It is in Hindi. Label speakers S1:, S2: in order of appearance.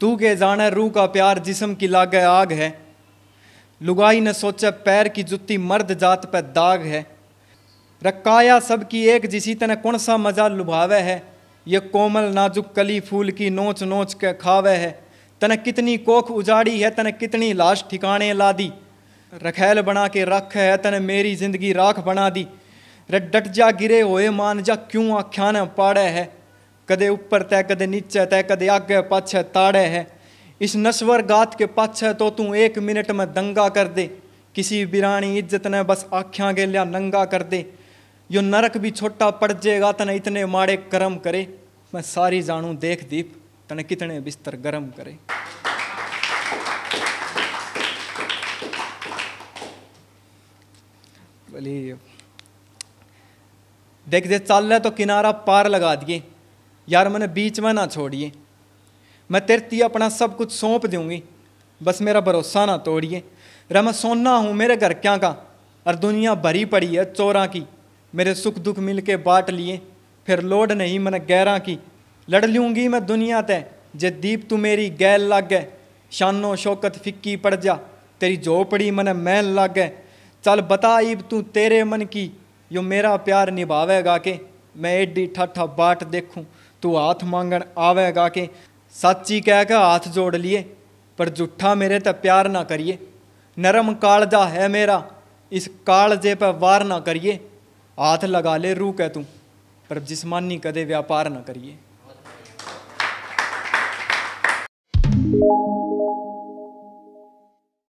S1: तू के जाने रूह का प्यार जिसम की लागे आग है लुगाई ने सोचा पैर की जुत्ती मर्द जात पर दाग है रकाया सबकी एक जिसी तने कौन सा मजा लुभावे है ये कोमल नाजुक कली फूल की नोच नोच के खावे है तने कितनी कोख उजाड़ी है तने कितनी लाश ठिकाने ला दी रखैल बना के रख है तने मेरी जिंदगी राख बना दी रट डट जा गिरे होए मान जा क्यों आख्यान पाड़े है कदे ऊपर तय कदे नीचे तय कदे आगे पाछे ताड़े है इस नश्वर गात के पाछे तो तू एक मिनट में दंगा कर दे किसी बिरानी इज्जत ने बस आख्या के लिया नंगा कर दे यो नरक भी छोटा पड़ जाएगा तने इतने माड़े कर्म करे मैं सारी जानू देख दीप तने कितने बिस्तर गर्म करे देख दे चल तो किनारा पार लगा दिए यार मैंने बीच में ना छोड़िए मैं तेरती अपना सब कुछ सौंप दूंगी बस मेरा भरोसा ना तोड़िए र मैं सोना हूँ मेरे घर क्या का और दुनिया भरी पड़ी है चोरा की मेरे सुख दुख मिल के बाट लिए फिर लोड नहीं मैंने गैरा की लड़ लूँगी मैं दुनिया तय जे दीप तू मेरी गैल लाग गए शानो शौकत फिक्की पड़ जा तेरी झोपड़ी मैंने मैल लाग गए चल बता इब तू तेरे मन की यो मेरा प्यार निभावेगा के मैं एडी ठाठा बाट देखूँ ਤੂੰ ਆਥ ਮੰਗਣ ਆਵੇਗਾ ਕਿ ਸੱਚੀ ਕਹਿ ਕੇ ਹੱਥ ਜੋੜ ਲਈਏ ਪਰ ਝੁੱਠਾ ਮੇਰੇ ਤੇ ਪਿਆਰ ਨਾ ਕਰੀਏ ਨਰਮ ਕਾਲਜਾ ਹੈ ਮੇਰਾ ਇਸ ਕਾਲਜੇ ਪੈ ਵਾਰ ਨਾ ਕਰੀਏ ਹੱਥ ਲਗਾ ਲੈ ਰੂਹ ਕਹਿ ਤੂੰ ਪਰ ਜਿਸਮਾਨੀ ਕਦੇ ਵਪਾਰ ਨਾ ਕਰੀਏ